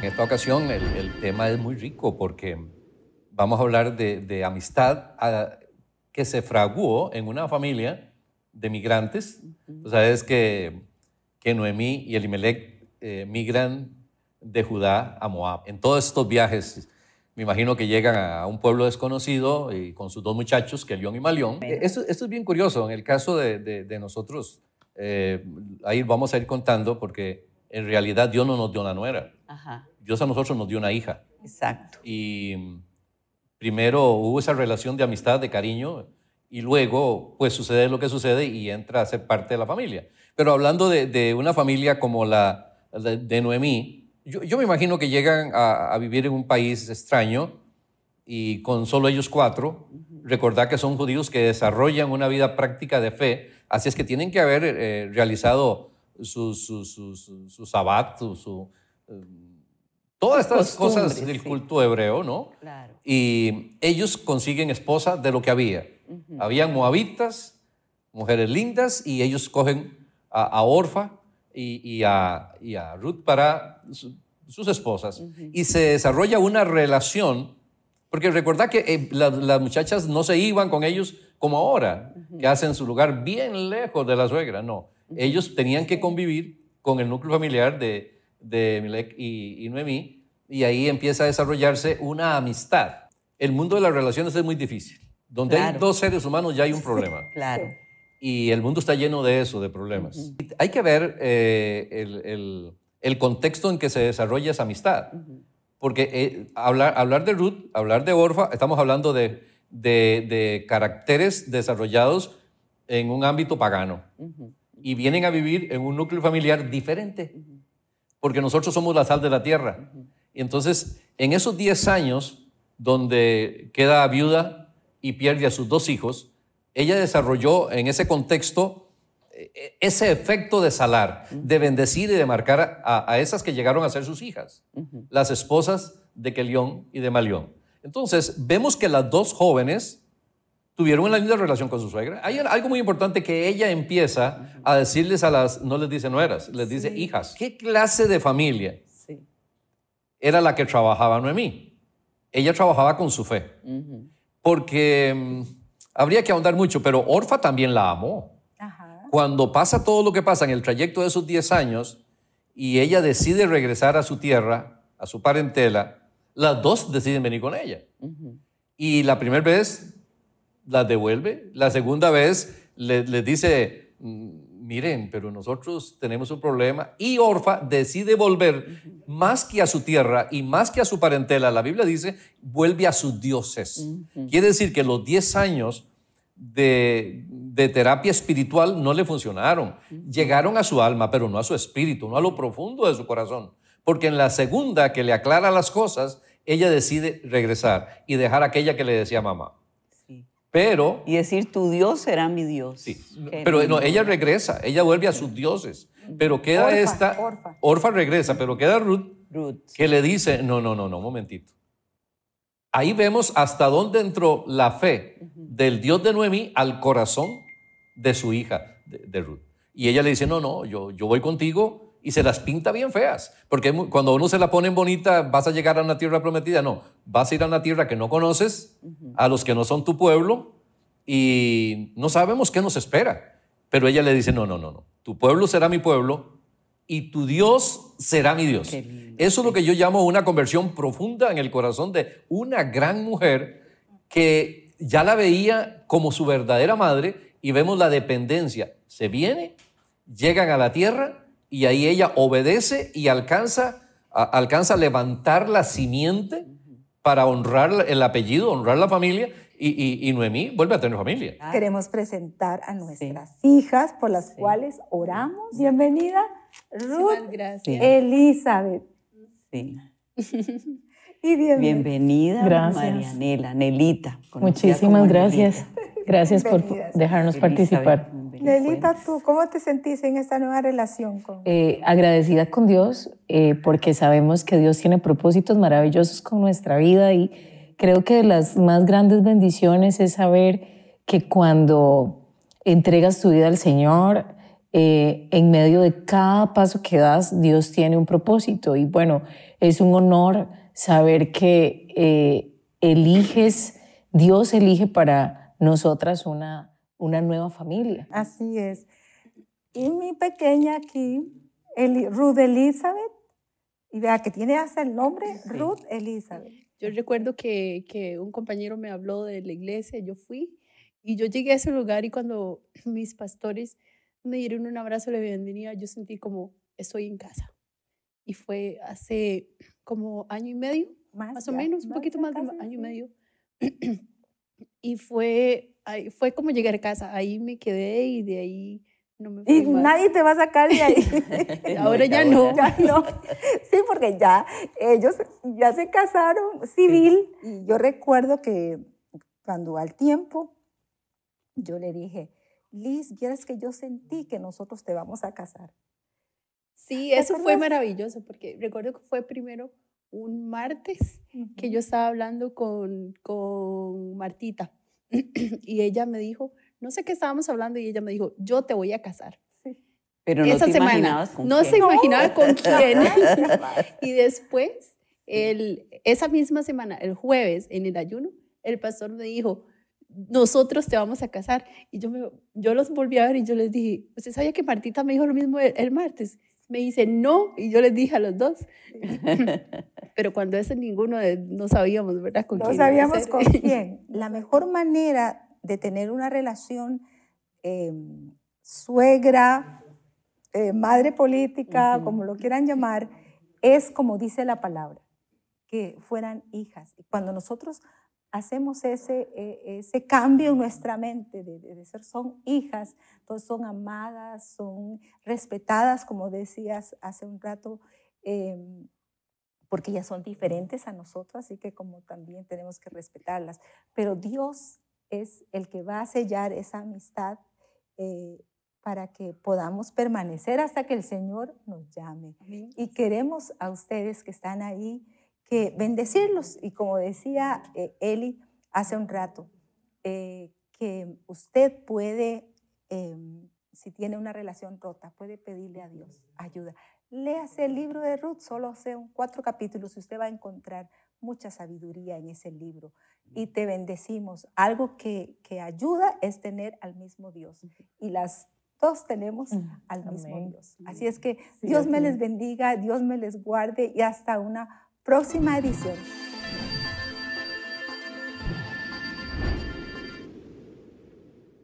En esta ocasión el, tema es muy rico porque vamos a hablar de, amistad ah, que se fraguó en una familia de migrantes. Sabes O sea, es que, que Noemí y Elimelech eh, migran de Judá a Moab. En todos estos viajes, me imagino que llegan a un pueblo desconocido y con sus dos muchachos, que León y Malión. esto, es bien curioso. En el caso de, nosotros, eh, ahí vamos a ir contando porque en realidad Dios no nos dio una nuera. Ajá. Dios a nosotros nos dio una hija. Exacto. Y primero hubo esa relación de amistad, de cariño, y luego pues sucede lo que sucede y entra a ser parte de la familia. Pero hablando de, una familia como la de, Noemí, yo, me imagino que llegan a, vivir en un país extraño y con solo ellos cuatro, recordad que son judíos que desarrollan una vida práctica de fe, así es que tienen que haber eh, realizado su, su, su eh, Todas estas cosas del culto hebreo, ¿no? Y ellos consiguen esposa de lo que había. Habían moabitas, mujeres lindas, y ellos cogen a, Orfa y, a, Ruth para sus esposas. Y se desarrolla una relación, porque recuerda que eh, las muchachas no se iban con ellos como ahora, que hacen su lugar bien lejos de la suegra, no. Ellos tenían que convivir con el núcleo familiar de, de Milek y, y Noemí, y ahí empieza a desarrollarse una amistad. El mundo de las relaciones es muy difícil. Donde hay dos seres humanos ya hay un problema. claro. Y el mundo está lleno de eso, de problemas. Hay que ver eh, el, contexto en que se desarrolla esa amistad. Porque eh, hablar, de Ruth, hablar de Orfa, estamos hablando de, caracteres desarrollados en un ámbito pagano. Y vienen a vivir en un núcleo familiar diferente. Porque nosotros somos la sal de la tierra. Y entonces, en esos 10 años donde queda viuda y pierde a sus dos hijos, ella desarrolló en ese contexto eh, eh, ese efecto de salar, de bendecir y de marcar a, esas que llegaron a ser sus hijas, las esposas de Kelión y de Malión. Entonces, vemos que las dos jóvenes tuvieron una linda relación con su suegra. Hay algo muy importante que ella empieza a decirles a las, no les dice nueras, les dice hijas. ¿Qué clase de familia? era la que trabajaba Noemí. Ella trabajaba con su fe. Porque mm, habría que ahondar mucho, pero Orfa también la amó. Cuando pasa todo lo que pasa en el trayecto de esos 10 años y ella decide regresar a su tierra, a su parentela, las dos deciden venir con ella. Y la primera vez la devuelve, la segunda vez les le dice, mm, miren, pero nosotros tenemos un problema y Orfa decide volver más que a su tierra y más que a su parentela, la Biblia dice, vuelve a sus dioses. Quiere decir que los 10 años de, terapia espiritual no le funcionaron. Llegaron a su alma, pero no a su espíritu, no a lo profundo de su corazón. Porque en la segunda que le aclara las cosas, ella decide regresar y dejar aquella que le decía mamá. Y decir, tu Dios será mi Dios. Sí, pero no, ella regresa, ella vuelve a sus dioses. Pero queda esta... Orfa. regresa, pero queda Ruth, que le dice, no, no, no, no, un momentito. Ahí vemos hasta dónde entró la fe del Dios de Noemí al corazón de su hija, de, Ruth. Y ella le dice, no, no, yo, yo voy contigo y se las pinta bien feas. Porque cuando uno se la pone bonita, vas a llegar a una tierra prometida. No, vas a ir a una tierra que no conoces, a los que no son tu pueblo, y no sabemos qué nos espera. Pero ella le dice, no, no, no, no. Tu pueblo será mi pueblo y tu Dios será mi Dios. Eso es lo que yo llamo una conversión profunda en el corazón de una gran mujer que ya la veía como su verdadera madre y vemos la dependencia. Se viene, llegan a la tierra y ahí ella obedece y alcanza alcanza levantar la simiente para honrar el apellido, honrar la familia. Y, Noemí vuelve a tener familia. Ah. Queremos presentar a nuestras hijas por las cuales oramos. Bienvenida, Ruth, gracias. Elizabeth. Y bienvenida. bienvenida Nelita. Muchísimas gracias. Gracias por dejarnos participar. Nelita, ¿tú cómo te sentís en esta nueva relación? Con... Eh, agradecida con Dios, eh, porque sabemos que Dios tiene propósitos maravillosos con nuestra vida y creo que de las más grandes bendiciones es saber que cuando entregas tu vida al Señor, eh, en medio de cada paso que das, Dios tiene un propósito. Y bueno, es un honor saber que eliges, Dios elige para nosotras una una nueva familia. Así es. Y mi pequeña aquí, el, Ruth Elizabeth, y vea que tiene hasta el nombre Ruth Elizabeth. Yo recuerdo que, que, un compañero me habló de la iglesia, yo fui y yo llegué a ese lugar y cuando mis pastores me dieron un abrazo de bienvenida, yo sentí como estoy en casa. Y fue hace como año y medio, más, o menos, un poquito más de año y medio. Y fue, ahí fue como llegar a casa, ahí me quedé y de ahí no me fui Y nadie te va a sacar de ahí. Ahora ya, no. ya no. Sí, porque ya ellos ya se casaron civil y yo recuerdo que cuando al tiempo yo le dije, Liz, vieras que yo sentí que nosotros te vamos a casar. Sí, eso fue maravilloso porque recuerdo que fue primero un martes que yo estaba hablando con, Martita y ella me dijo, no sé qué estábamos hablando y ella me dijo, yo te voy a casar. Pero no Esa te imaginabas no se imaginaba con quién. y después, el, esa misma semana, el jueves, en el ayuno, el pastor me dijo, nosotros te vamos a casar. Y yo, me, yo los volví a ver y yo les dije, ¿usted sabía que Martita me dijo lo mismo el martes? me dice no, y yo les dije a los dos. Pero cuando ese ninguno no sabíamos, ¿verdad? ¿Con no sabíamos con quién. La mejor manera de tener una relación em, suegra, eh, madre política, como lo quieran llamar, es como dice la palabra, que fueran hijas. Y cuando nosotros hacemos ese, eh, ese cambio en nuestra mente de, ser, son hijas, son amadas, son respetadas, como decías hace un rato, em, porque ya son diferentes a nosotros, así que como también tenemos que respetarlas. Pero Dios es el que va a sellar esa amistad eh, para que podamos permanecer hasta que el Señor nos llame. Y queremos a ustedes que están ahí que bendecirlos. Y como decía eh, Eli hace un rato, eh, que usted puede, em, si tiene una relación rota, puede pedirle a Dios ayuda. Léase el libro de Ruth, solo son cuatro capítulos y usted va a encontrar mucha sabiduría en ese libro. Y te bendecimos. Algo que, ayuda es tener al mismo Dios. Y las dos tenemos mm, al mismo Dios. Así es que Dios me les bendiga, Dios me les guarde y hasta una Próxima edición.